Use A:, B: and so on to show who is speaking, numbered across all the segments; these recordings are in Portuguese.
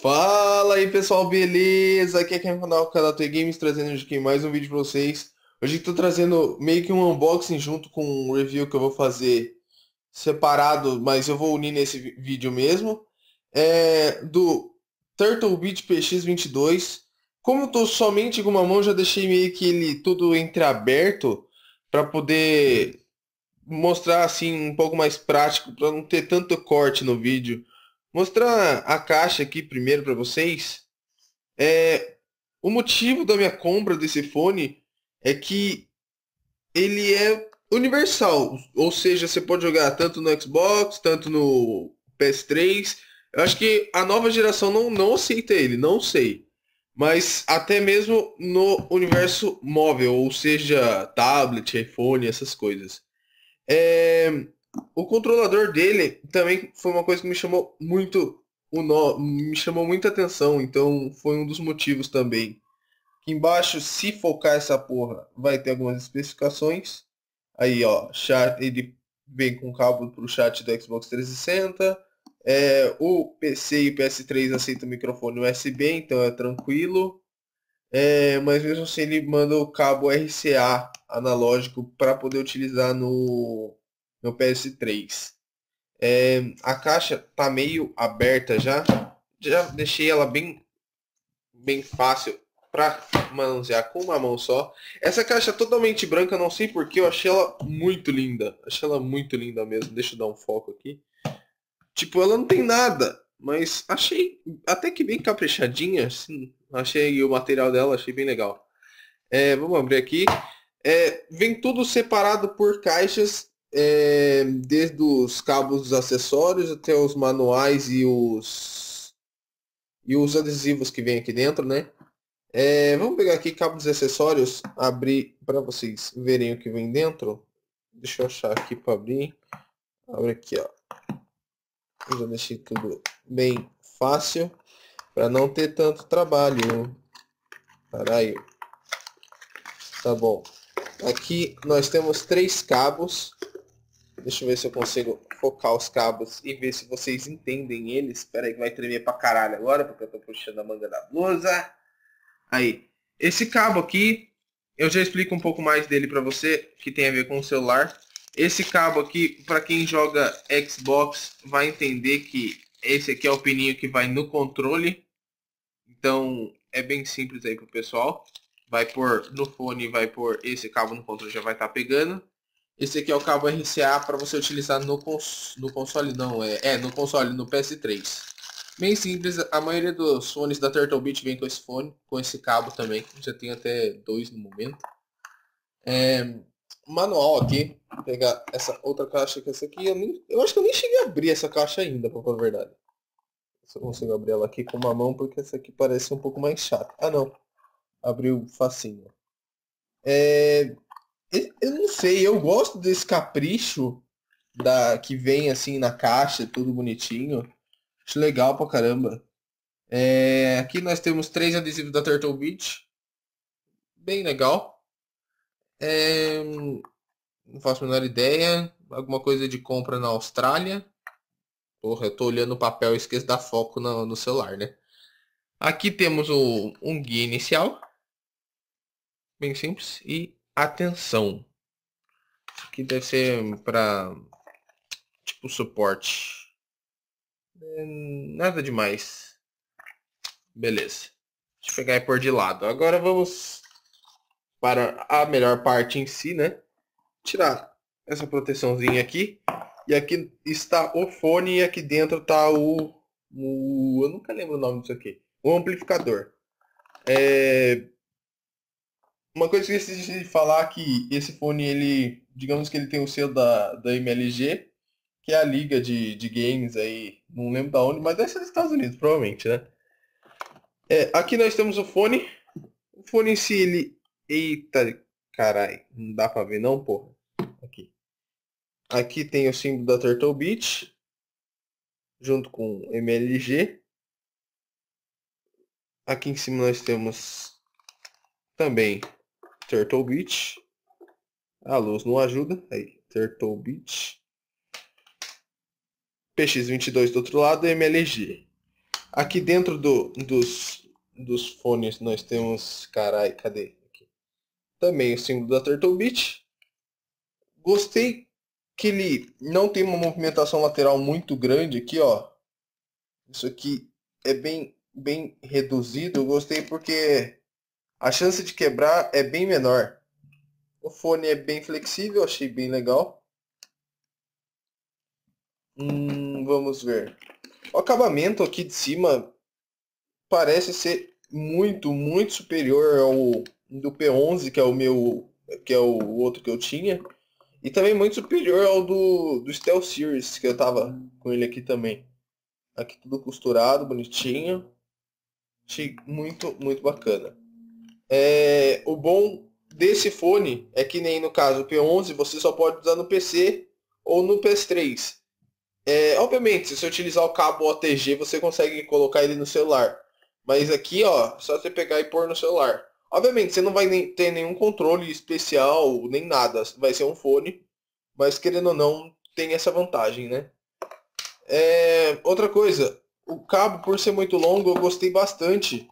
A: Fala aí pessoal, beleza? Aqui é quem canal Karate Games trazendo aqui mais um vídeo para vocês. Hoje estou trazendo meio que um unboxing junto com um review que eu vou fazer separado, mas eu vou unir nesse vídeo mesmo. É do Turtle Beach PX22. Como eu tô somente com uma mão, já deixei meio que ele tudo entreaberto para poder mostrar assim um pouco mais prático, para não ter tanto corte no vídeo. Mostrar a caixa aqui primeiro para vocês. É, o motivo da minha compra desse fone é que ele é universal, ou seja, você pode jogar tanto no Xbox, tanto no PS3. Eu acho que a nova geração não, não aceita ele, não sei. Mas até mesmo no universo móvel, ou seja, tablet, iPhone, essas coisas. É, o controlador dele também foi uma coisa que me chamou muito o nó, me chamou muita atenção, então foi um dos motivos também. Aqui embaixo, se focar essa porra, vai ter algumas especificações. Aí, ó, chat, ele vem com cabo pro chat do Xbox 360. É, o PC e o PS3 aceitam microfone USB, então é tranquilo. É, mas mesmo assim ele manda o cabo RCA analógico para poder utilizar no meu PS3. É, a caixa tá meio aberta já. Já deixei ela bem, bem fácil para manusear com uma mão só. Essa caixa é totalmente branca, não sei porque, eu achei ela muito linda. Achei ela muito linda mesmo. Deixa eu dar um foco aqui. Tipo, ela não tem nada, mas achei até que bem caprichadinha, assim. Achei o material dela, achei bem legal. É, vamos abrir aqui. É, vem tudo separado por caixas é, desde os cabos dos acessórios até os manuais e os e os adesivos que vem aqui dentro, né? É, vamos pegar aqui cabos e acessórios, abrir para vocês verem o que vem dentro. Deixa eu achar aqui para abrir. Abre aqui, ó. Eu já deixei tudo bem fácil para não ter tanto trabalho. Né? Caralho. Tá bom. Aqui nós temos três cabos Deixa eu ver se eu consigo focar os cabos e ver se vocês entendem eles. Espera aí que vai tremer pra caralho agora, porque eu tô puxando a manga da blusa. Aí. Esse cabo aqui, eu já explico um pouco mais dele pra você, que tem a ver com o celular. Esse cabo aqui, pra quem joga Xbox, vai entender que esse aqui é o pininho que vai no controle. Então, é bem simples aí pro pessoal. Vai por no fone, vai por esse cabo no controle, já vai estar tá pegando. Esse aqui é o cabo RCA para você utilizar no, cons no console, não, é, é, no console, no PS3. Bem simples, a maioria dos fones da Turtle Beach vem com esse fone, com esse cabo também, já tem até dois no momento. É, manual aqui, Vou pegar essa outra caixa que é essa aqui, eu, nem, eu acho que eu nem cheguei a abrir essa caixa ainda, pra falar a verdade. Se eu consigo abrir ela aqui com uma mão, porque essa aqui parece um pouco mais chata. Ah não, abriu facinho. É, eu não sei, eu gosto desse capricho da que vem assim na caixa, tudo bonitinho. Acho legal pra caramba. É, aqui nós temos três adesivos da Turtle Beach. Bem legal. É, não faço a menor ideia. Alguma coisa de compra na Austrália. Porra, eu tô olhando o papel e esqueço da foco no, no celular, né? Aqui temos o, um guia inicial. Bem simples. E atenção. Que deve ser para tipo suporte. Hum, nada demais. Beleza. Deixa eu pegar e pôr de lado. Agora vamos para a melhor parte em si, né? Tirar essa proteçãozinha aqui. E aqui está o fone e aqui dentro está o, o... Eu nunca lembro o nome disso aqui. O amplificador. É, uma coisa que eu esqueci de falar que esse fone, ele, digamos que ele tem o selo da, da MLG, que é a liga de, de games aí, não lembro da onde, mas deve ser dos Estados Unidos, provavelmente, né? É, aqui nós temos o fone. O fone em si, ele. Eita, carai, não dá pra ver não, porra. Aqui. Aqui tem o símbolo da Turtle Beach, junto com MLG. Aqui em cima nós temos também Turtle Beach. A luz não ajuda. Aí, Turtle Beach. PX22 do outro lado, MLG. Aqui dentro do, dos, dos fones nós temos... Carai, cadê? Aqui. Também o símbolo da Turtle Beach. Gostei que ele não tem uma movimentação lateral muito grande aqui, ó. Isso aqui é bem, bem reduzido. gostei porque a chance de quebrar é bem menor. O fone é bem flexível, achei bem legal. Hum, vamos ver. O acabamento aqui de cima parece ser muito, muito superior ao do P11, que é o meu, que é o outro que eu tinha, e também muito superior ao do do Stealth Series, que eu tava com ele aqui também. Aqui tudo costurado, bonitinho. Achei muito, muito bacana. É, o bom desse fone é que nem no caso o P11 você só pode usar no PC ou no PS3. É, obviamente, se você utilizar o cabo OTG, você consegue colocar ele no celular. Mas aqui, ó, só você pegar e pôr no celular. Obviamente, você não vai nem ter nenhum controle especial, nem nada. Vai ser um fone. Mas querendo ou não, tem essa vantagem, né? É, outra coisa, o cabo, por ser muito longo, eu gostei bastante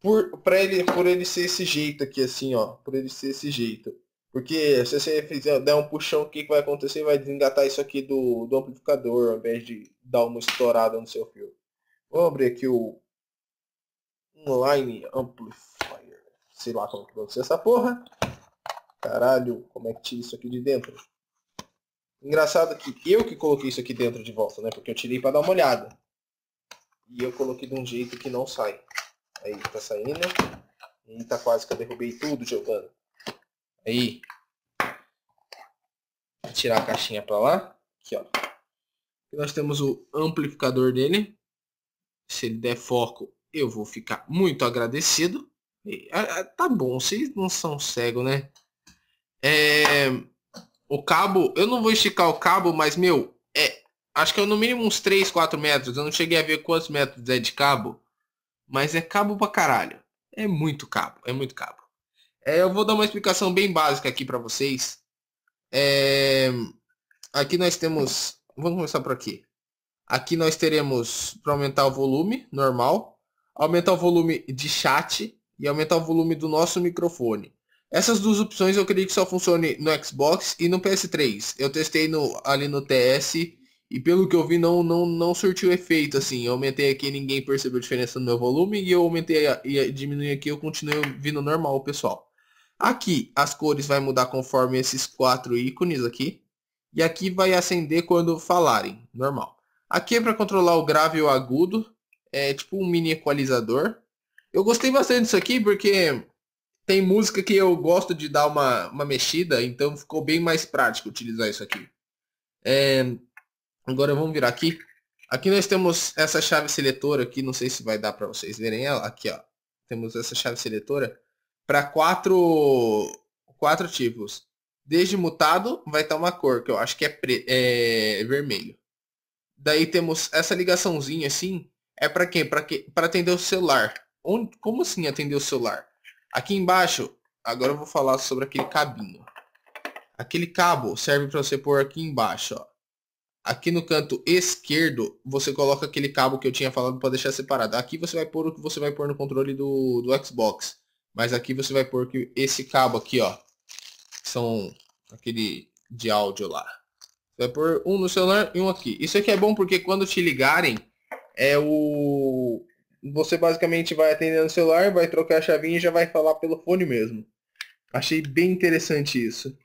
A: por, pra ele, por ele ser esse jeito aqui, assim, ó. Por ele ser esse jeito. Porque se você fizer, der um puxão, o que, que vai acontecer? Vai desengatar isso aqui do, do amplificador, ao invés de dar uma estourada no seu fio. vamos abrir aqui o Online Amplifier. Sei lá como que vai ser essa porra. Caralho, como é que tira isso aqui de dentro? Engraçado que eu que coloquei isso aqui dentro de volta, né? Porque eu tirei para dar uma olhada. E eu coloquei de um jeito que não sai. Aí, tá saindo. Eita, tá quase que eu derrubei tudo, Giovana. Aí. Vou tirar a caixinha pra lá. Aqui, ó. Aqui nós temos o amplificador dele. Se ele der foco, eu vou ficar muito agradecido. E, tá bom, vocês não são cegos, né? É... O cabo, eu não vou esticar o cabo, mas, meu, é... Acho que é no mínimo uns 3, 4 metros. Eu não cheguei a ver quantos metros é de cabo mas é cabo pra caralho. É muito cabo, é muito cabo. É, eu vou dar uma explicação bem básica aqui para vocês. É, aqui nós temos, vamos começar por aqui. Aqui nós teremos para aumentar o volume normal, aumentar o volume de chat e aumentar o volume do nosso microfone. Essas duas opções eu creio que só funcione no Xbox e no PS3. Eu testei no, ali no TS e pelo que eu vi, não, não, não surtiu efeito, assim. Eu aumentei aqui, ninguém percebeu diferença no meu volume. E eu aumentei e diminui aqui, eu continuei vindo normal, pessoal. Aqui, as cores vai mudar conforme esses quatro ícones aqui. E aqui vai acender quando falarem, normal. Aqui é para controlar o grave e o agudo. É tipo um mini equalizador. Eu gostei bastante disso aqui porque tem música que eu gosto de dar uma, uma mexida. Então ficou bem mais prático utilizar isso aqui. É, Agora vamos virar aqui. Aqui nós temos essa chave seletora aqui, não sei se vai dar para vocês verem ela. Aqui, ó. Temos essa chave seletora para quatro, quatro tipos. Desde mutado vai estar tá uma cor, que eu acho que é, pre... é vermelho. Daí temos essa ligaçãozinha assim, é para quem? Para que... Pra atender o celular. Onde... Como assim atender o celular? Aqui embaixo, agora eu vou falar sobre aquele cabinho. Aquele cabo serve para você pôr aqui embaixo, ó. Aqui no canto esquerdo, você coloca aquele cabo que eu tinha falado para deixar separado. Aqui você vai pôr o que você vai pôr no controle do, do Xbox. Mas aqui você vai pôr que esse cabo aqui, ó. São aquele de áudio lá. Você vai pôr um no celular e um aqui. Isso aqui é bom porque quando te ligarem, é o... Você basicamente vai atender no celular, vai trocar a chavinha e já vai falar pelo fone mesmo. Achei bem interessante isso.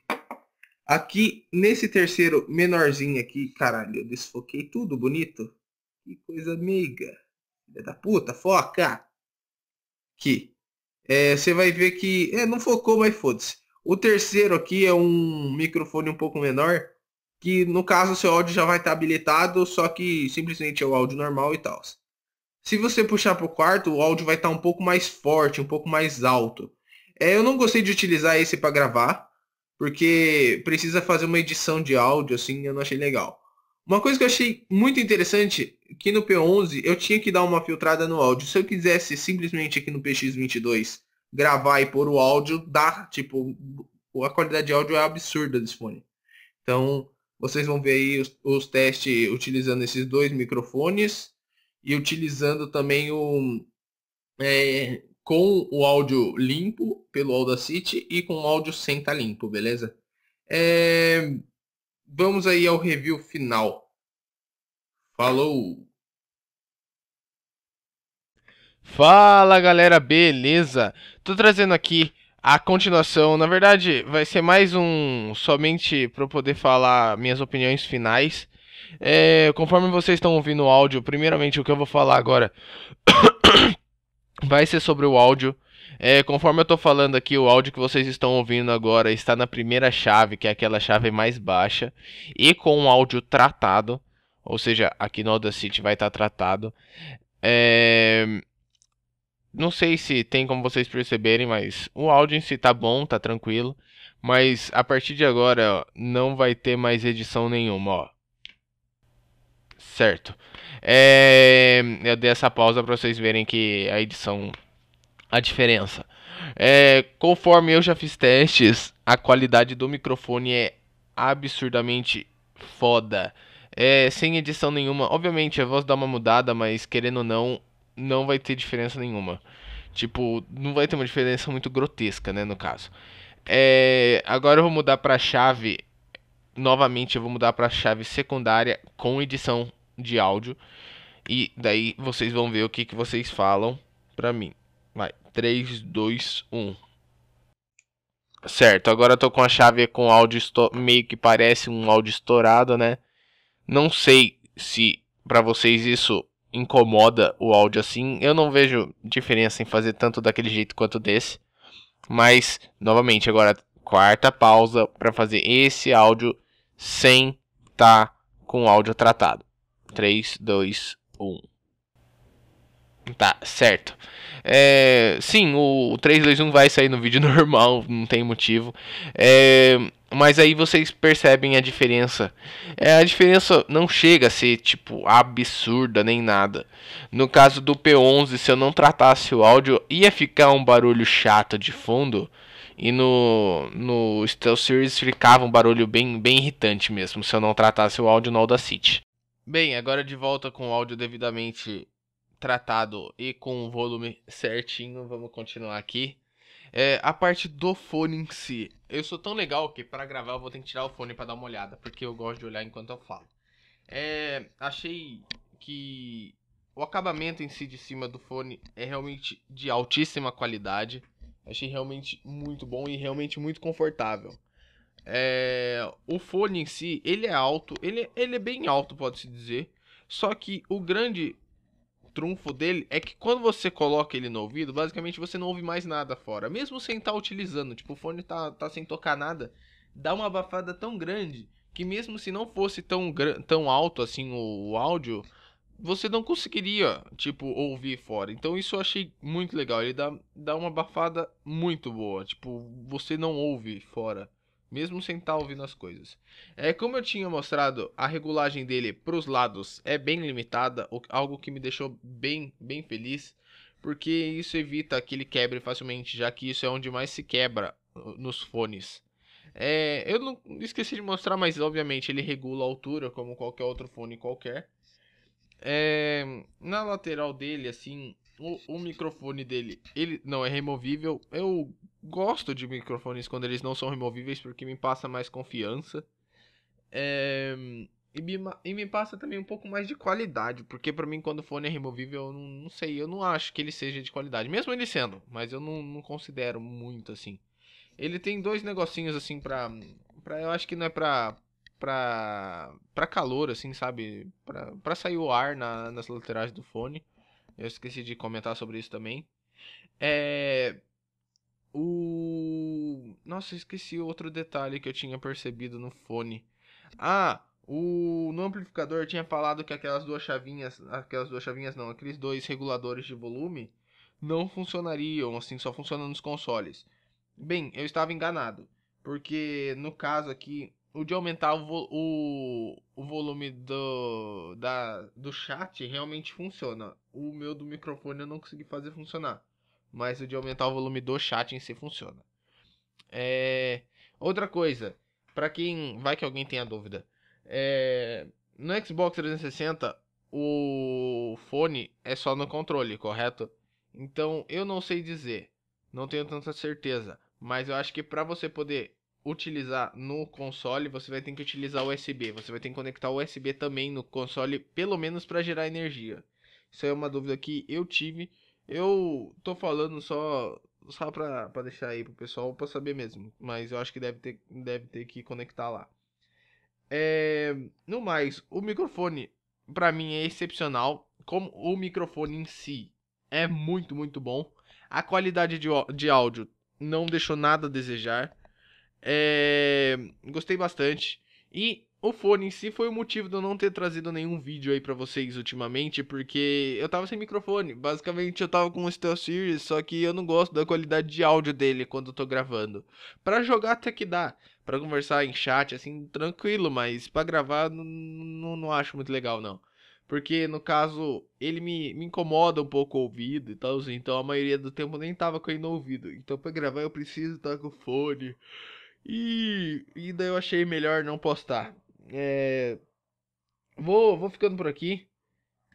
A: Aqui, nesse terceiro menorzinho aqui, caralho, eu desfoquei tudo, bonito. Que coisa meiga. Filha da puta, foca! Aqui. É, você vai ver que... É, não focou, mas foda-se. O terceiro aqui é um microfone um pouco menor, que no caso seu áudio já vai estar tá habilitado, só que simplesmente é o áudio normal e tal. Se você puxar para o quarto, o áudio vai estar tá um pouco mais forte, um pouco mais alto. É, eu não gostei de utilizar esse para gravar, porque precisa fazer uma edição de áudio, assim, eu não achei legal. Uma coisa que eu achei muito interessante, que no P11 eu tinha que dar uma filtrada no áudio. Se eu quisesse simplesmente aqui no PX22 gravar e pôr o áudio, dá, tipo, a qualidade de áudio é absurda desse fone. Então, vocês vão ver aí os, os testes utilizando esses dois microfones e utilizando também o, é, com o áudio limpo pelo Audacity e com o áudio sem estar tá limpo, beleza? É... Vamos aí ao review final. Falou! Fala galera, beleza? Tô trazendo aqui a continuação. Na verdade, vai ser mais um somente para poder falar minhas opiniões finais. É, conforme vocês estão ouvindo o áudio, primeiramente o que eu vou falar agora vai ser sobre o áudio. É, conforme eu estou falando aqui, o áudio que vocês estão ouvindo agora está na primeira chave, que é aquela chave mais baixa, e com um áudio tratado, ou seja, aqui no Audacity vai estar tá tratado. É... Não sei se tem como vocês perceberem, mas o áudio em si tá bom, tá tranquilo. Mas a partir de agora ó, não vai ter mais edição nenhuma, ó. Certo. É, eu dei essa pausa para vocês verem que a edição. a diferença. É, conforme eu já fiz testes, a qualidade do microfone é absurdamente foda. É, sem edição nenhuma. Obviamente, a voz dá uma mudada, mas querendo ou não, não vai ter diferença nenhuma. Tipo, não vai ter uma diferença muito grotesca, né, no caso. É, agora eu vou mudar pra chave. Novamente, eu vou mudar pra chave secundária com edição de áudio. E daí vocês vão ver o que, que vocês falam pra mim. Vai, 3, 2, 1. Certo, agora eu tô com a chave com áudio meio que parece um áudio estourado, né? Não sei se para vocês isso incomoda o áudio assim. Eu não vejo diferença em fazer tanto daquele jeito quanto desse. Mas, novamente, agora quarta pausa para fazer esse áudio sem estar tá com o áudio tratado. 3, 2, 1. Tá, certo. É, sim, o, 2, 1 vai sair no vídeo normal, não tem motivo. É, mas aí vocês percebem a diferença. É, a diferença não chega a ser, tipo, absurda nem nada. No caso do P11, se eu não tratasse o áudio, ia ficar um barulho chato de fundo. E no, no Stealth Series ficava um barulho bem, bem irritante mesmo, se eu não tratasse o áudio no Audacity. Bem, agora de volta com o áudio devidamente tratado e com o volume certinho, vamos continuar aqui. É, a parte do fone em si. Eu sou tão legal que para gravar eu vou ter que tirar o fone para dar uma olhada, porque eu gosto de olhar enquanto eu falo. É, achei que o acabamento em si de cima do fone é realmente de altíssima qualidade. Achei realmente muito bom e realmente muito confortável. É, o fone em si, ele é alto, ele, ele é bem alto, pode-se dizer. Só que o grande trunfo dele é que quando você coloca ele no ouvido, basicamente você não ouve mais nada fora. Mesmo sem estar tá utilizando, tipo, o fone tá, tá sem tocar nada, dá uma abafada tão grande que mesmo se não fosse tão, tão alto assim o, o áudio, você não conseguiria, tipo, ouvir fora. Então isso eu achei muito legal. Ele dá, dá uma abafada muito boa. Tipo, você não ouve fora mesmo sem estar tá ouvindo as coisas. É como eu tinha mostrado, a regulagem dele para os lados é bem limitada, algo que me deixou bem, bem feliz, porque isso evita que ele quebre facilmente, já que isso é onde mais se quebra uh, nos fones. É, eu não esqueci de mostrar, mas obviamente ele regula a altura como qualquer outro fone qualquer. É, na lateral dele, assim, o, o, microfone dele, ele não é removível. Eu gosto de microfones quando eles não são removíveis, porque me passa mais confiança. É, e, me, e me passa também um pouco mais de qualidade, porque para mim, quando o fone é removível, eu não, não, sei, eu não acho que ele seja de qualidade, mesmo ele sendo, mas eu não, não considero muito assim. Ele tem dois negocinhos assim pra, pra. Eu acho que não é pra. pra. pra calor, assim, sabe? Pra, pra sair o ar na, nas laterais do fone. Eu esqueci de comentar sobre isso também. É, o. Nossa, eu esqueci outro detalhe que eu tinha percebido no fone. Ah, o no amplificador tinha falado que aquelas duas chavinhas, aquelas duas chavinhas não, aqueles dois reguladores de volume não funcionariam, assim, só funcionam nos consoles. Bem, eu estava enganado, porque no caso aqui, o de aumentar o, vo o, o volume do, da, do chat realmente funciona. O meu do microfone eu não consegui fazer funcionar mas o de aumentar o volume do chat em si funciona. É... Outra coisa, para quem vai que alguém tenha dúvida, é... no Xbox 360 o fone é só no controle, correto? Então eu não sei dizer, não tenho tanta certeza, mas eu acho que para você poder utilizar no console, você vai ter que utilizar o USB. Você vai ter que conectar o USB também no console, pelo menos para gerar energia. Isso é uma dúvida que eu tive eu tô falando só só pra, pra deixar aí pro pessoal pra saber mesmo, mas eu acho que deve ter, deve ter que conectar lá. É, no mais, o microfone pra mim é excepcional, como o microfone em si é muito, muito bom. A qualidade de, de áudio não deixou nada a desejar. É, gostei bastante. E o fone em si foi o motivo de eu não ter trazido nenhum vídeo aí para vocês ultimamente, porque eu tava sem microfone. Basicamente eu tava com o SteelSeries, só que eu não gosto da qualidade de áudio dele quando eu tô gravando. Para jogar até que dá, para conversar em chat assim tranquilo, mas para gravar não, não, não acho muito legal não. Porque, no caso, ele me, me incomoda um pouco o ouvido e tal, então a maioria do tempo nem tava com ele no ouvido. Então, pra gravar, eu preciso estar com o fone. E, e daí eu achei melhor não postar. É... Vou, vou ficando por aqui.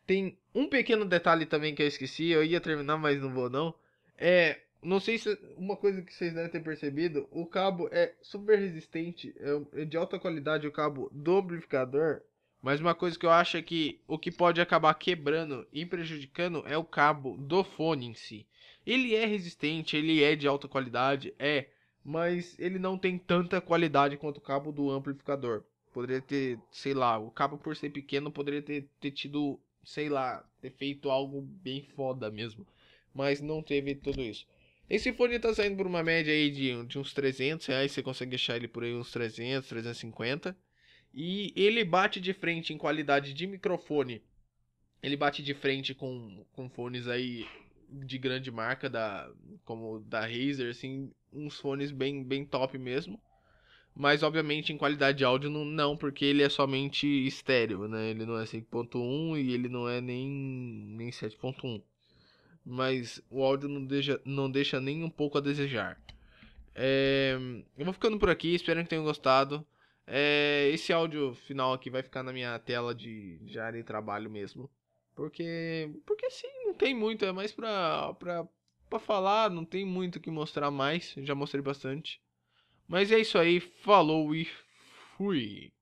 A: Tem um pequeno detalhe também que eu esqueci, eu ia terminar, mas não vou não. É, não sei se uma coisa que vocês devem ter percebido, o cabo é super resistente, é, é de alta qualidade o cabo do amplificador, mas uma coisa que eu acho é que o que pode acabar quebrando e prejudicando é o cabo do fone em si. Ele é resistente, ele é de alta qualidade, é, mas ele não tem tanta qualidade quanto o cabo do amplificador. Poderia ter, sei lá, o cabo por ser pequeno poderia ter, ter tido, sei lá, ter feito algo bem foda mesmo. Mas não teve tudo isso. Esse fone tá saindo por uma média aí de, de uns 300 reais, você consegue achar ele por aí uns 300, 350. E ele bate de frente em qualidade de microfone. Ele bate de frente com, com fones aí de grande marca, da, como da Razer, assim, uns fones bem, bem top mesmo. Mas, obviamente, em qualidade de áudio, não, não, porque ele é somente estéreo, né? Ele não é 5.1 e ele não é nem, nem 7.1. Mas o áudio não deixa, não deixa nem um pouco a desejar. É, eu vou ficando por aqui, espero que tenham gostado. É, esse áudio final aqui vai ficar na minha tela de, de área de trabalho mesmo. Porque, porque sim, não tem muito, é mais pra, pra, pra falar, não tem muito o que mostrar mais. Já mostrei bastante. Mas é isso aí, falou e fui.